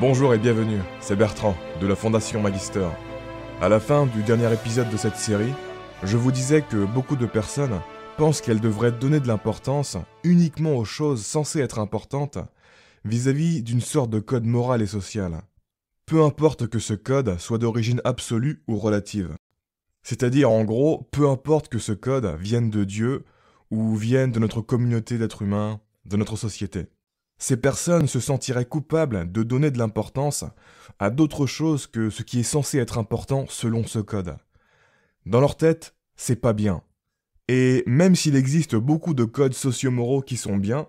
Bonjour et bienvenue, c'est Bertrand de la Fondation Magister. À la fin du dernier épisode de cette série, je vous disais que beaucoup de personnes pensent qu'elles devraient donner de l'importance uniquement aux choses censées être importantes vis-à-vis d'une sorte de code moral et social. Peu importe que ce code soit d'origine absolue ou relative. C'est-à-dire en gros, peu importe que ce code vienne de Dieu ou vienne de notre communauté d'êtres humains, de notre société. Ces personnes se sentiraient coupables de donner de l'importance à d'autres choses que ce qui est censé être important selon ce code. Dans leur tête, c'est pas bien. Et même s'il existe beaucoup de codes sociomoraux qui sont bien,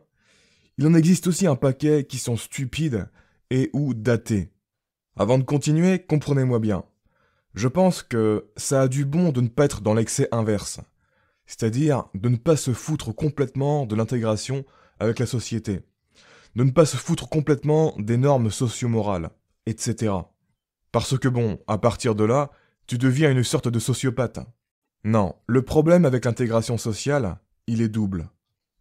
il en existe aussi un paquet qui sont stupides et ou datés. Avant de continuer, comprenez-moi bien. Je pense que ça a du bon de ne pas être dans l'excès inverse, c'est-à-dire de ne pas se foutre complètement de l'intégration avec la société de ne pas se foutre complètement des normes socio-morales, etc. Parce que bon, à partir de là, tu deviens une sorte de sociopathe. Non, le problème avec l'intégration sociale, il est double.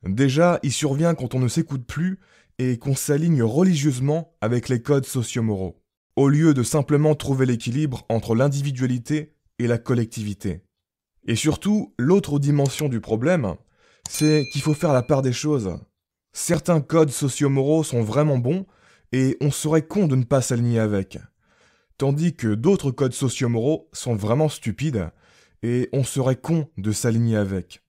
Déjà, il survient quand on ne s'écoute plus et qu'on s'aligne religieusement avec les codes socio-moraux, au lieu de simplement trouver l'équilibre entre l'individualité et la collectivité. Et surtout, l'autre dimension du problème, c'est qu'il faut faire la part des choses Certains codes sociomoraux sont vraiment bons, et on serait con de ne pas s'aligner avec. Tandis que d'autres codes sociomoraux sont vraiment stupides, et on serait con de s'aligner avec.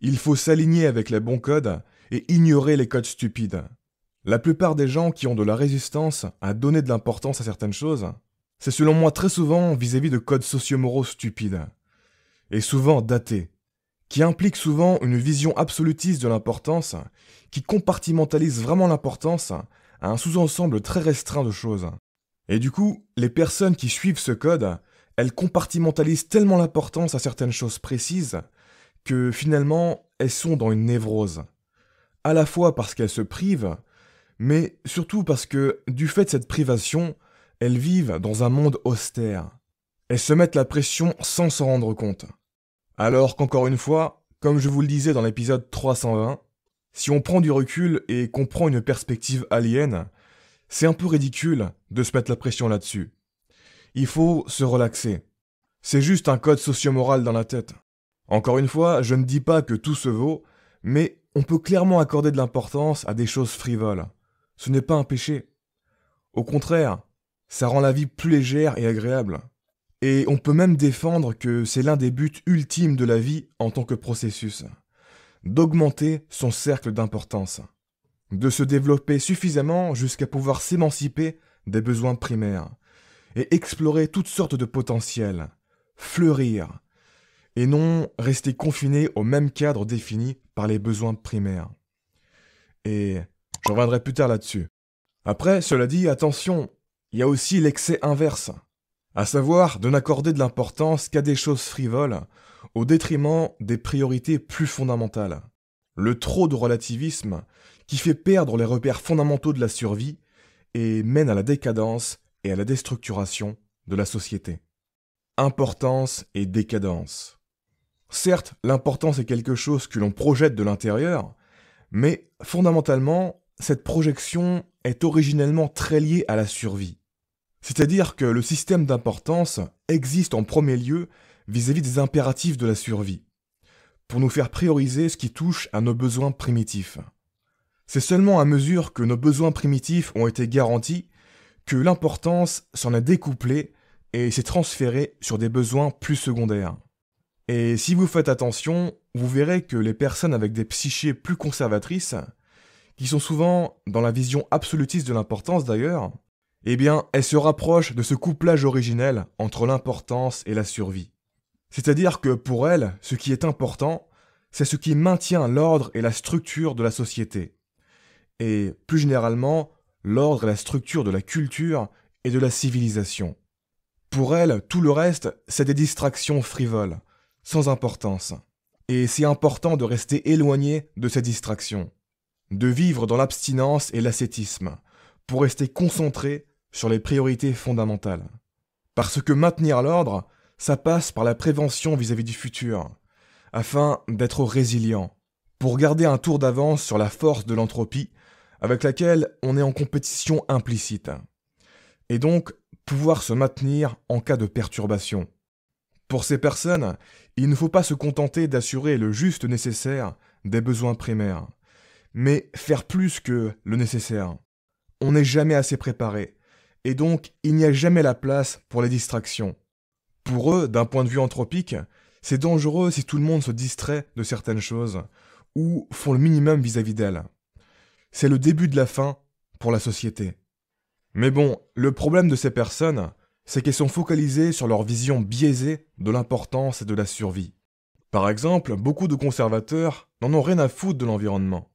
Il faut s'aligner avec les bons codes et ignorer les codes stupides. La plupart des gens qui ont de la résistance à donner de l'importance à certaines choses, c'est selon moi très souvent vis-à-vis de codes sociomoraux stupides, et souvent datés qui implique souvent une vision absolutiste de l'importance, qui compartimentalise vraiment l'importance à un sous-ensemble très restreint de choses. Et du coup, les personnes qui suivent ce code, elles compartimentalisent tellement l'importance à certaines choses précises que finalement, elles sont dans une névrose. À la fois parce qu'elles se privent, mais surtout parce que, du fait de cette privation, elles vivent dans un monde austère. Elles se mettent la pression sans s'en rendre compte. Alors qu'encore une fois, comme je vous le disais dans l'épisode 320, si on prend du recul et qu'on prend une perspective alien, c'est un peu ridicule de se mettre la pression là-dessus. Il faut se relaxer. C'est juste un code socio-moral dans la tête. Encore une fois, je ne dis pas que tout se vaut, mais on peut clairement accorder de l'importance à des choses frivoles. Ce n'est pas un péché. Au contraire, ça rend la vie plus légère et agréable. Et on peut même défendre que c'est l'un des buts ultimes de la vie en tant que processus, d'augmenter son cercle d'importance, de se développer suffisamment jusqu'à pouvoir s'émanciper des besoins primaires, et explorer toutes sortes de potentiels, fleurir, et non rester confiné au même cadre défini par les besoins primaires. Et je reviendrai plus tard là-dessus. Après, cela dit, attention, il y a aussi l'excès inverse à savoir de n'accorder de l'importance qu'à des choses frivoles, au détriment des priorités plus fondamentales. Le trop de relativisme qui fait perdre les repères fondamentaux de la survie et mène à la décadence et à la déstructuration de la société. Importance et décadence. Certes, l'importance est quelque chose que l'on projette de l'intérieur, mais fondamentalement, cette projection est originellement très liée à la survie. C'est-à-dire que le système d'importance existe en premier lieu vis-à-vis des impératifs de la survie, pour nous faire prioriser ce qui touche à nos besoins primitifs. C'est seulement à mesure que nos besoins primitifs ont été garantis que l'importance s'en est découplée et s'est transférée sur des besoins plus secondaires. Et si vous faites attention, vous verrez que les personnes avec des psychés plus conservatrices, qui sont souvent dans la vision absolutiste de l'importance d'ailleurs, eh bien, elle se rapproche de ce couplage originel entre l'importance et la survie. C'est-à-dire que pour elle, ce qui est important, c'est ce qui maintient l'ordre et la structure de la société. Et plus généralement, l'ordre et la structure de la culture et de la civilisation. Pour elle, tout le reste, c'est des distractions frivoles, sans importance. Et c'est important de rester éloigné de ces distractions, de vivre dans l'abstinence et l'ascétisme, pour rester concentré sur les priorités fondamentales. Parce que maintenir l'ordre, ça passe par la prévention vis-à-vis du futur, afin d'être résilient, pour garder un tour d'avance sur la force de l'entropie avec laquelle on est en compétition implicite, et donc pouvoir se maintenir en cas de perturbation. Pour ces personnes, il ne faut pas se contenter d'assurer le juste nécessaire des besoins primaires, mais faire plus que le nécessaire. On n'est jamais assez préparé, et donc il n'y a jamais la place pour les distractions. Pour eux, d'un point de vue anthropique, c'est dangereux si tout le monde se distrait de certaines choses, ou font le minimum vis-à-vis d'elles. C'est le début de la fin pour la société. Mais bon, le problème de ces personnes, c'est qu'elles sont focalisées sur leur vision biaisée de l'importance et de la survie. Par exemple, beaucoup de conservateurs n'en ont rien à foutre de l'environnement.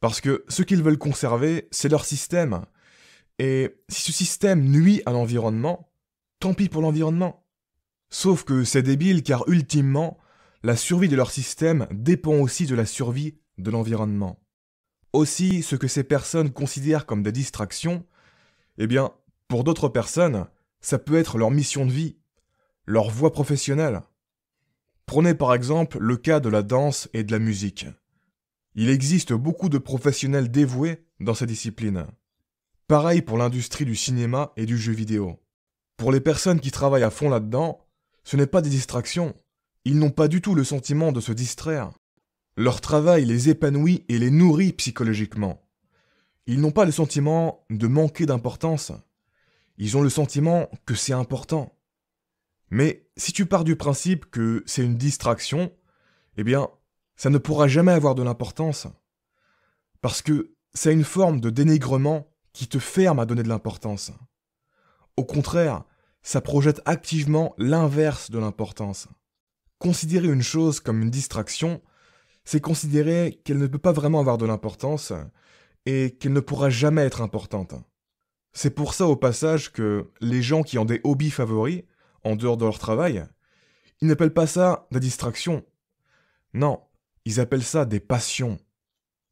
Parce que ce qu'ils veulent conserver, c'est leur système, et si ce système nuit à l'environnement, tant pis pour l'environnement. Sauf que c'est débile car ultimement, la survie de leur système dépend aussi de la survie de l'environnement. Aussi, ce que ces personnes considèrent comme des distractions, eh bien, pour d'autres personnes, ça peut être leur mission de vie, leur voie professionnelle. Prenez par exemple le cas de la danse et de la musique. Il existe beaucoup de professionnels dévoués dans ces disciplines. Pareil pour l'industrie du cinéma et du jeu vidéo. Pour les personnes qui travaillent à fond là-dedans, ce n'est pas des distractions. Ils n'ont pas du tout le sentiment de se distraire. Leur travail les épanouit et les nourrit psychologiquement. Ils n'ont pas le sentiment de manquer d'importance. Ils ont le sentiment que c'est important. Mais si tu pars du principe que c'est une distraction, eh bien, ça ne pourra jamais avoir de l'importance. Parce que c'est une forme de dénigrement qui te ferme à donner de l'importance. Au contraire, ça projette activement l'inverse de l'importance. Considérer une chose comme une distraction, c'est considérer qu'elle ne peut pas vraiment avoir de l'importance et qu'elle ne pourra jamais être importante. C'est pour ça au passage que les gens qui ont des hobbies favoris, en dehors de leur travail, ils n'appellent pas ça des distractions. Non, ils appellent ça des passions.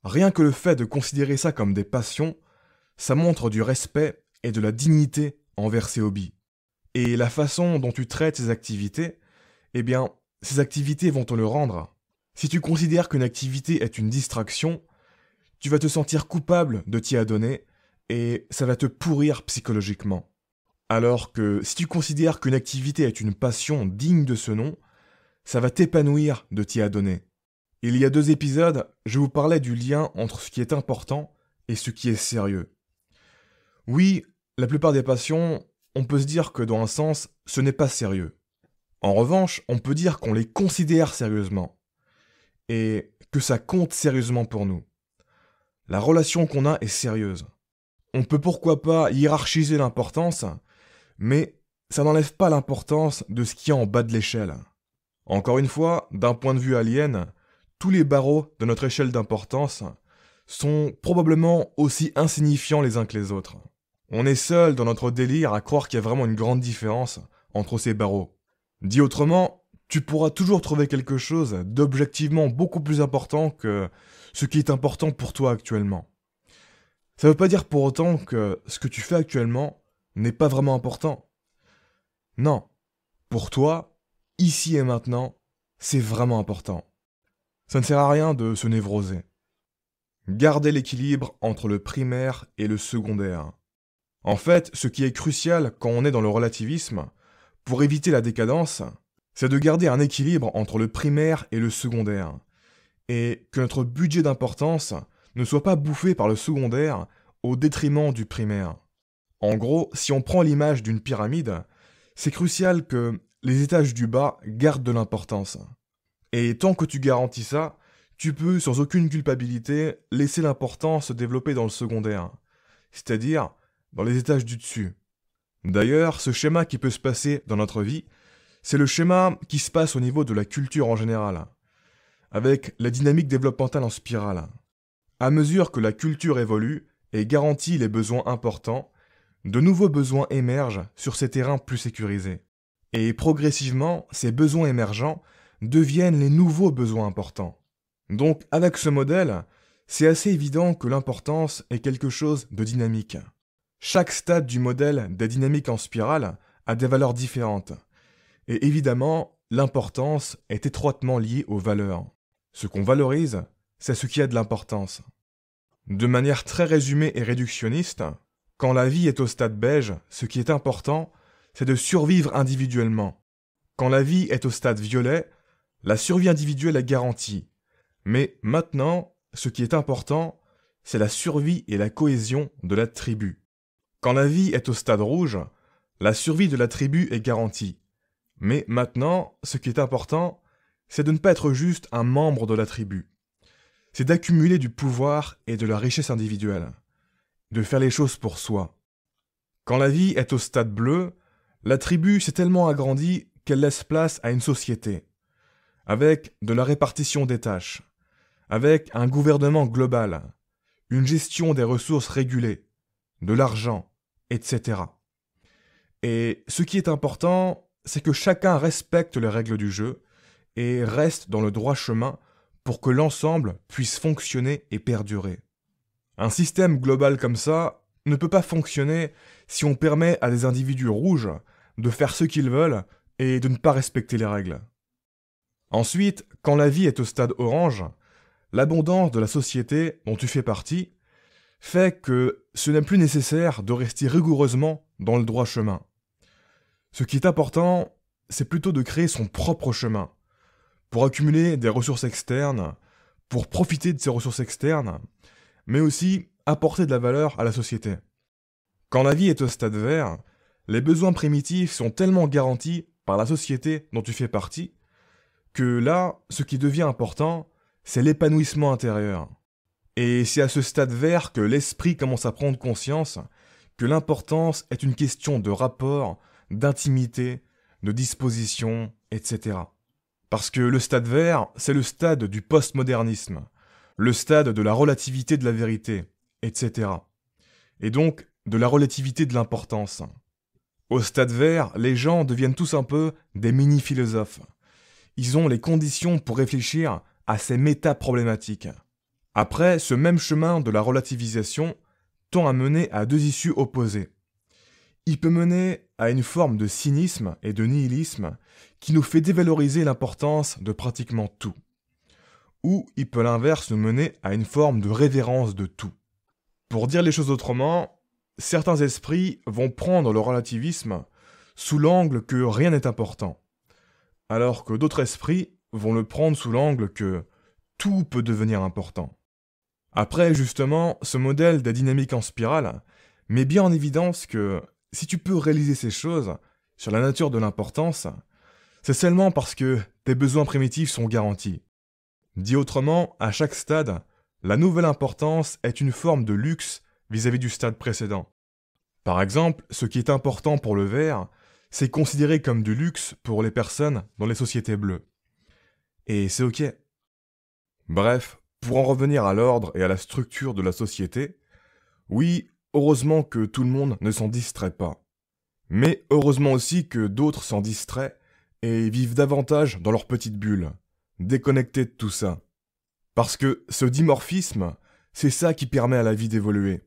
Rien que le fait de considérer ça comme des passions ça montre du respect et de la dignité envers ses hobbies. Et la façon dont tu traites ces activités, eh bien, ces activités vont te le rendre. Si tu considères qu'une activité est une distraction, tu vas te sentir coupable de t'y adonner et ça va te pourrir psychologiquement. Alors que si tu considères qu'une activité est une passion digne de ce nom, ça va t'épanouir de t'y adonner. Il y a deux épisodes, je vous parlais du lien entre ce qui est important et ce qui est sérieux. Oui, la plupart des passions, on peut se dire que dans un sens, ce n'est pas sérieux. En revanche, on peut dire qu'on les considère sérieusement et que ça compte sérieusement pour nous. La relation qu'on a est sérieuse. On peut pourquoi pas hiérarchiser l'importance, mais ça n'enlève pas l'importance de ce qui est en bas de l'échelle. Encore une fois, d'un point de vue alien, tous les barreaux de notre échelle d'importance sont probablement aussi insignifiants les uns que les autres. On est seul dans notre délire à croire qu'il y a vraiment une grande différence entre ces barreaux. Dit autrement, tu pourras toujours trouver quelque chose d'objectivement beaucoup plus important que ce qui est important pour toi actuellement. Ça ne veut pas dire pour autant que ce que tu fais actuellement n'est pas vraiment important. Non, pour toi, ici et maintenant, c'est vraiment important. Ça ne sert à rien de se névroser. Gardez l'équilibre entre le primaire et le secondaire. En fait, ce qui est crucial quand on est dans le relativisme, pour éviter la décadence, c'est de garder un équilibre entre le primaire et le secondaire, et que notre budget d'importance ne soit pas bouffé par le secondaire au détriment du primaire. En gros, si on prend l'image d'une pyramide, c'est crucial que les étages du bas gardent de l'importance. Et tant que tu garantis ça, tu peux sans aucune culpabilité laisser l'importance se développer dans le secondaire. C'est-à-dire, dans les étages du dessus. D'ailleurs, ce schéma qui peut se passer dans notre vie, c'est le schéma qui se passe au niveau de la culture en général, avec la dynamique développementale en spirale. À mesure que la culture évolue et garantit les besoins importants, de nouveaux besoins émergent sur ces terrains plus sécurisés. Et progressivement, ces besoins émergents deviennent les nouveaux besoins importants. Donc avec ce modèle, c'est assez évident que l'importance est quelque chose de dynamique. Chaque stade du modèle des dynamiques en spirale a des valeurs différentes. Et évidemment, l'importance est étroitement liée aux valeurs. Ce qu'on valorise, c'est ce qui a de l'importance. De manière très résumée et réductionniste, quand la vie est au stade beige, ce qui est important, c'est de survivre individuellement. Quand la vie est au stade violet, la survie individuelle est garantie. Mais maintenant, ce qui est important, c'est la survie et la cohésion de la tribu. Quand la vie est au stade rouge, la survie de la tribu est garantie. Mais maintenant, ce qui est important, c'est de ne pas être juste un membre de la tribu. C'est d'accumuler du pouvoir et de la richesse individuelle. De faire les choses pour soi. Quand la vie est au stade bleu, la tribu s'est tellement agrandie qu'elle laisse place à une société. Avec de la répartition des tâches. Avec un gouvernement global. Une gestion des ressources régulées. De l'argent etc. Et ce qui est important, c'est que chacun respecte les règles du jeu et reste dans le droit chemin pour que l'ensemble puisse fonctionner et perdurer. Un système global comme ça ne peut pas fonctionner si on permet à des individus rouges de faire ce qu'ils veulent et de ne pas respecter les règles. Ensuite, quand la vie est au stade orange, l'abondance de la société dont tu fais partie fait que ce n'est plus nécessaire de rester rigoureusement dans le droit chemin. Ce qui est important, c'est plutôt de créer son propre chemin, pour accumuler des ressources externes, pour profiter de ces ressources externes, mais aussi apporter de la valeur à la société. Quand la vie est au stade vert, les besoins primitifs sont tellement garantis par la société dont tu fais partie, que là, ce qui devient important, c'est l'épanouissement intérieur. Et c'est à ce stade vert que l'esprit commence à prendre conscience que l'importance est une question de rapport, d'intimité, de disposition, etc. Parce que le stade vert, c'est le stade du postmodernisme, le stade de la relativité de la vérité, etc. Et donc de la relativité de l'importance. Au stade vert, les gens deviennent tous un peu des mini-philosophes. Ils ont les conditions pour réfléchir à ces méta-problématiques. Après, ce même chemin de la relativisation tend à mener à deux issues opposées. Il peut mener à une forme de cynisme et de nihilisme qui nous fait dévaloriser l'importance de pratiquement tout. Ou il peut l'inverse nous mener à une forme de révérence de tout. Pour dire les choses autrement, certains esprits vont prendre le relativisme sous l'angle que rien n'est important, alors que d'autres esprits vont le prendre sous l'angle que tout peut devenir important. Après, justement, ce modèle de dynamique en spirale met bien en évidence que si tu peux réaliser ces choses sur la nature de l'importance, c'est seulement parce que tes besoins primitifs sont garantis. Dit autrement, à chaque stade, la nouvelle importance est une forme de luxe vis-à-vis -vis du stade précédent. Par exemple, ce qui est important pour le vert, c'est considéré comme du luxe pour les personnes dans les sociétés bleues. Et c'est ok. Bref, pour en revenir à l'ordre et à la structure de la société, oui, heureusement que tout le monde ne s'en distrait pas. Mais heureusement aussi que d'autres s'en distraient et vivent davantage dans leur petite bulle, déconnectés de tout ça. Parce que ce dimorphisme, c'est ça qui permet à la vie d'évoluer.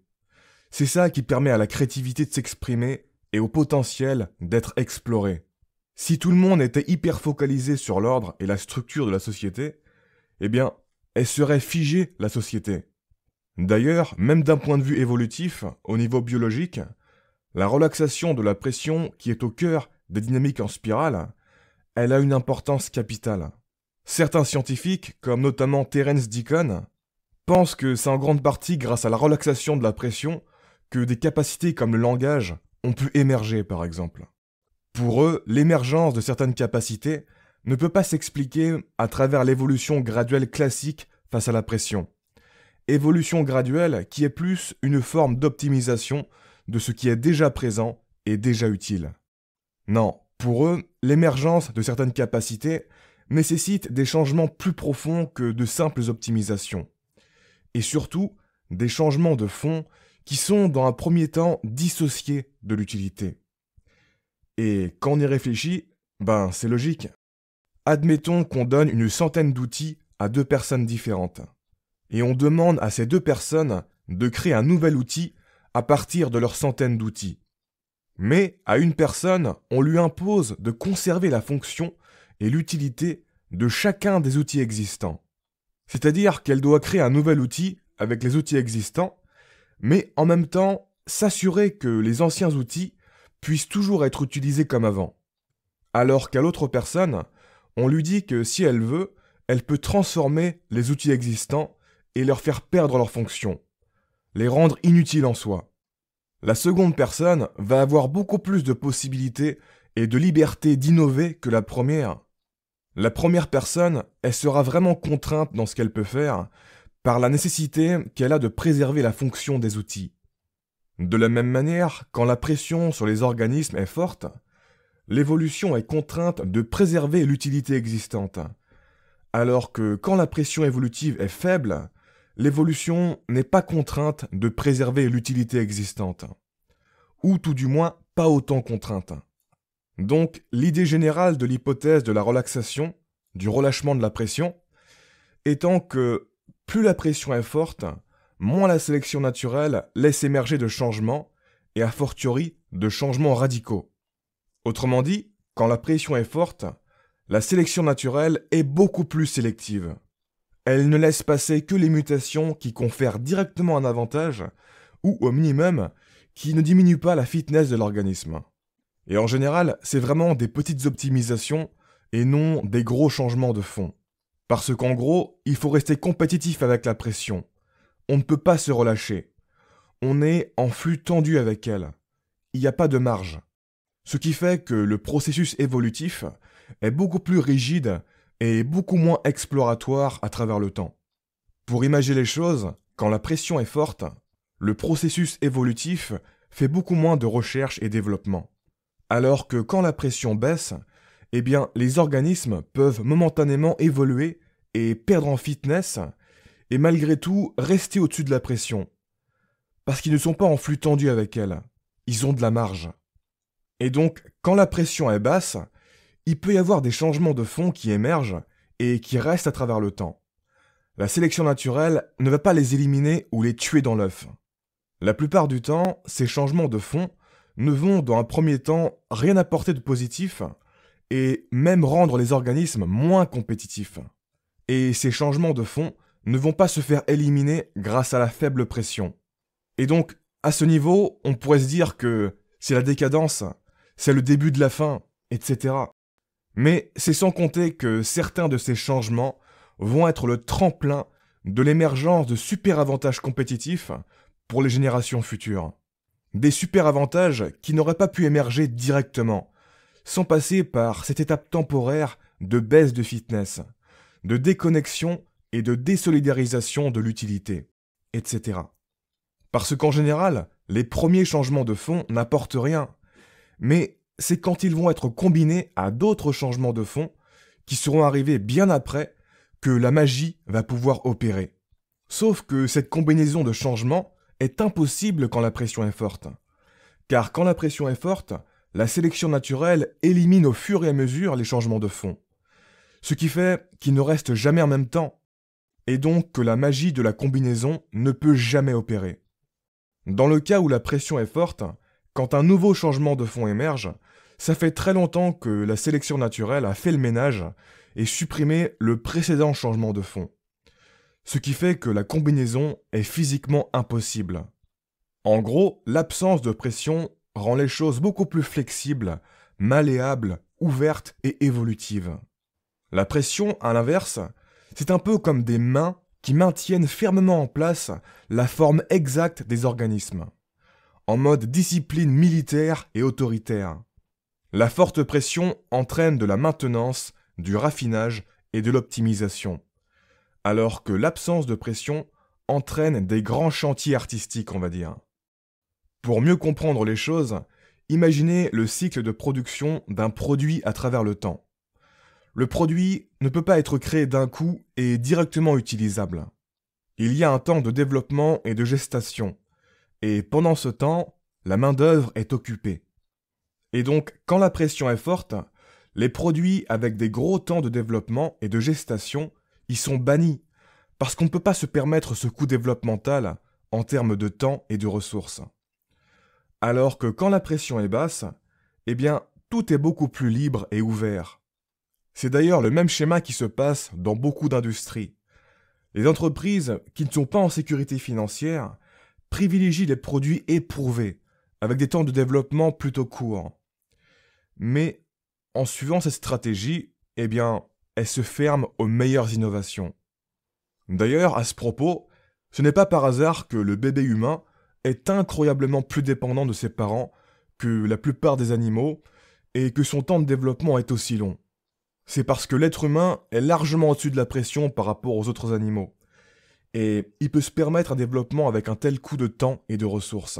C'est ça qui permet à la créativité de s'exprimer et au potentiel d'être exploré. Si tout le monde était hyper focalisé sur l'ordre et la structure de la société, eh bien, elle serait figée la société. D'ailleurs, même d'un point de vue évolutif, au niveau biologique, la relaxation de la pression qui est au cœur des dynamiques en spirale, elle a une importance capitale. Certains scientifiques, comme notamment Terence Deacon, pensent que c'est en grande partie grâce à la relaxation de la pression que des capacités comme le langage ont pu émerger, par exemple. Pour eux, l'émergence de certaines capacités ne peut pas s'expliquer à travers l'évolution graduelle classique face à la pression. Évolution graduelle qui est plus une forme d'optimisation de ce qui est déjà présent et déjà utile. Non, pour eux, l'émergence de certaines capacités nécessite des changements plus profonds que de simples optimisations. Et surtout, des changements de fond qui sont dans un premier temps dissociés de l'utilité. Et quand on y réfléchit, ben c'est logique, Admettons qu'on donne une centaine d'outils à deux personnes différentes. Et on demande à ces deux personnes de créer un nouvel outil à partir de leurs centaines d'outils. Mais à une personne, on lui impose de conserver la fonction et l'utilité de chacun des outils existants. C'est-à-dire qu'elle doit créer un nouvel outil avec les outils existants, mais en même temps s'assurer que les anciens outils puissent toujours être utilisés comme avant. Alors qu'à l'autre personne, on lui dit que si elle veut, elle peut transformer les outils existants et leur faire perdre leurs fonctions, les rendre inutiles en soi. La seconde personne va avoir beaucoup plus de possibilités et de liberté d'innover que la première. La première personne, elle sera vraiment contrainte dans ce qu'elle peut faire par la nécessité qu'elle a de préserver la fonction des outils. De la même manière, quand la pression sur les organismes est forte, l'évolution est contrainte de préserver l'utilité existante. Alors que quand la pression évolutive est faible, l'évolution n'est pas contrainte de préserver l'utilité existante. Ou tout du moins pas autant contrainte. Donc l'idée générale de l'hypothèse de la relaxation, du relâchement de la pression, étant que plus la pression est forte, moins la sélection naturelle laisse émerger de changements, et a fortiori de changements radicaux. Autrement dit, quand la pression est forte, la sélection naturelle est beaucoup plus sélective. Elle ne laisse passer que les mutations qui confèrent directement un avantage, ou au minimum, qui ne diminuent pas la fitness de l'organisme. Et en général, c'est vraiment des petites optimisations et non des gros changements de fond. Parce qu'en gros, il faut rester compétitif avec la pression. On ne peut pas se relâcher. On est en flux tendu avec elle. Il n'y a pas de marge. Ce qui fait que le processus évolutif est beaucoup plus rigide et beaucoup moins exploratoire à travers le temps. Pour imaginer les choses, quand la pression est forte, le processus évolutif fait beaucoup moins de recherche et développement. Alors que quand la pression baisse, eh bien, les organismes peuvent momentanément évoluer et perdre en fitness, et malgré tout rester au-dessus de la pression. Parce qu'ils ne sont pas en flux tendu avec elle, ils ont de la marge. Et donc, quand la pression est basse, il peut y avoir des changements de fond qui émergent et qui restent à travers le temps. La sélection naturelle ne va pas les éliminer ou les tuer dans l'œuf. La plupart du temps, ces changements de fond ne vont dans un premier temps rien apporter de positif et même rendre les organismes moins compétitifs. Et ces changements de fond ne vont pas se faire éliminer grâce à la faible pression. Et donc, à ce niveau, on pourrait se dire que si la décadence c'est le début de la fin, etc. Mais c'est sans compter que certains de ces changements vont être le tremplin de l'émergence de super avantages compétitifs pour les générations futures. Des super avantages qui n'auraient pas pu émerger directement, sans passer par cette étape temporaire de baisse de fitness, de déconnexion et de désolidarisation de l'utilité, etc. Parce qu'en général, les premiers changements de fond n'apportent rien, mais c'est quand ils vont être combinés à d'autres changements de fond qui seront arrivés bien après que la magie va pouvoir opérer. Sauf que cette combinaison de changements est impossible quand la pression est forte. Car quand la pression est forte, la sélection naturelle élimine au fur et à mesure les changements de fond. Ce qui fait qu'ils ne restent jamais en même temps, et donc que la magie de la combinaison ne peut jamais opérer. Dans le cas où la pression est forte, quand un nouveau changement de fond émerge, ça fait très longtemps que la sélection naturelle a fait le ménage et supprimé le précédent changement de fond. Ce qui fait que la combinaison est physiquement impossible. En gros, l'absence de pression rend les choses beaucoup plus flexibles, malléables, ouvertes et évolutives. La pression, à l'inverse, c'est un peu comme des mains qui maintiennent fermement en place la forme exacte des organismes en mode discipline militaire et autoritaire. La forte pression entraîne de la maintenance, du raffinage et de l'optimisation, alors que l'absence de pression entraîne des grands chantiers artistiques, on va dire. Pour mieux comprendre les choses, imaginez le cycle de production d'un produit à travers le temps. Le produit ne peut pas être créé d'un coup et directement utilisable. Il y a un temps de développement et de gestation, et pendant ce temps, la main-d'œuvre est occupée. Et donc, quand la pression est forte, les produits avec des gros temps de développement et de gestation y sont bannis, parce qu'on ne peut pas se permettre ce coût développemental en termes de temps et de ressources. Alors que quand la pression est basse, eh bien, tout est beaucoup plus libre et ouvert. C'est d'ailleurs le même schéma qui se passe dans beaucoup d'industries. Les entreprises qui ne sont pas en sécurité financière privilégie les produits éprouvés, avec des temps de développement plutôt courts. Mais en suivant cette stratégie, eh bien, elle se ferme aux meilleures innovations. D'ailleurs, à ce propos, ce n'est pas par hasard que le bébé humain est incroyablement plus dépendant de ses parents que la plupart des animaux et que son temps de développement est aussi long. C'est parce que l'être humain est largement au-dessus de la pression par rapport aux autres animaux et il peut se permettre un développement avec un tel coût de temps et de ressources.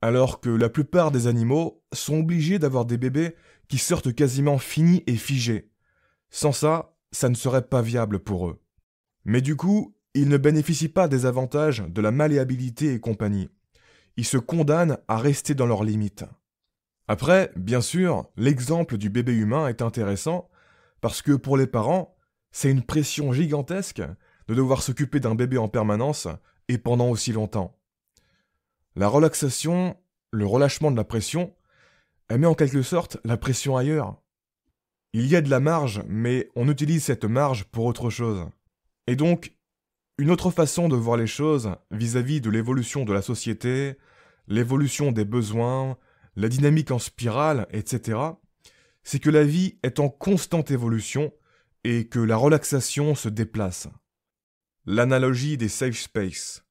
Alors que la plupart des animaux sont obligés d'avoir des bébés qui sortent quasiment finis et figés. Sans ça, ça ne serait pas viable pour eux. Mais du coup, ils ne bénéficient pas des avantages de la malléabilité et compagnie. Ils se condamnent à rester dans leurs limites. Après, bien sûr, l'exemple du bébé humain est intéressant parce que pour les parents, c'est une pression gigantesque de devoir s'occuper d'un bébé en permanence et pendant aussi longtemps. La relaxation, le relâchement de la pression, elle met en quelque sorte la pression ailleurs. Il y a de la marge, mais on utilise cette marge pour autre chose. Et donc, une autre façon de voir les choses vis-à-vis -vis de l'évolution de la société, l'évolution des besoins, la dynamique en spirale, etc., c'est que la vie est en constante évolution et que la relaxation se déplace. L'analogie des safe space.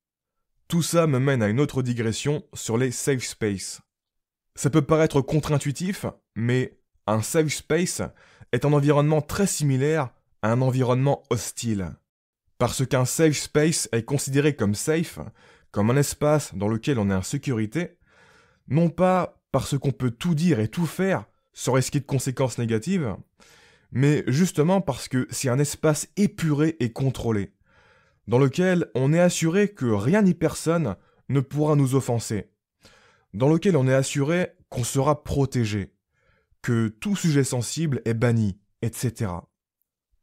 Tout ça me mène à une autre digression sur les safe space. Ça peut paraître contre-intuitif, mais un safe space est un environnement très similaire à un environnement hostile. Parce qu'un safe space est considéré comme safe, comme un espace dans lequel on est en sécurité, non pas parce qu'on peut tout dire et tout faire sans risquer de conséquences négatives, mais justement parce que c'est un espace épuré et contrôlé dans lequel on est assuré que rien ni personne ne pourra nous offenser, dans lequel on est assuré qu'on sera protégé, que tout sujet sensible est banni, etc.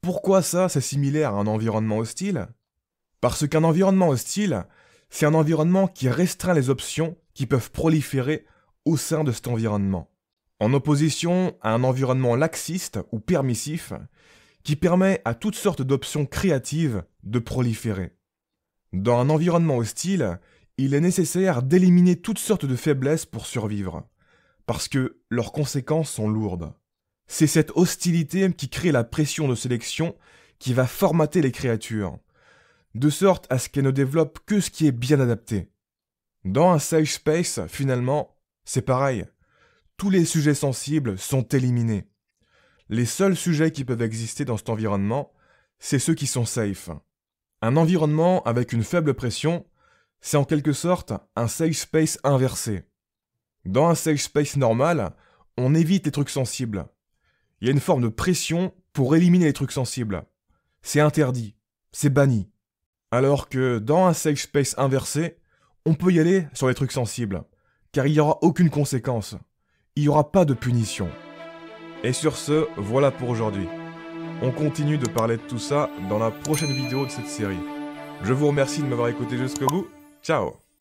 Pourquoi ça, c'est similaire à un environnement hostile Parce qu'un environnement hostile, c'est un environnement qui restreint les options qui peuvent proliférer au sein de cet environnement. En opposition à un environnement laxiste ou permissif, qui permet à toutes sortes d'options créatives de proliférer. Dans un environnement hostile, il est nécessaire d'éliminer toutes sortes de faiblesses pour survivre, parce que leurs conséquences sont lourdes. C'est cette hostilité qui crée la pression de sélection qui va formater les créatures, de sorte à ce qu'elles ne développent que ce qui est bien adapté. Dans un safe space, finalement, c'est pareil. Tous les sujets sensibles sont éliminés les seuls sujets qui peuvent exister dans cet environnement, c'est ceux qui sont safe. Un environnement avec une faible pression, c'est en quelque sorte un safe space inversé. Dans un safe space normal, on évite les trucs sensibles. Il y a une forme de pression pour éliminer les trucs sensibles. C'est interdit, c'est banni. Alors que dans un safe space inversé, on peut y aller sur les trucs sensibles, car il n'y aura aucune conséquence. Il n'y aura pas de punition. Et sur ce, voilà pour aujourd'hui. On continue de parler de tout ça dans la prochaine vidéo de cette série. Je vous remercie de m'avoir écouté jusqu'au bout. Ciao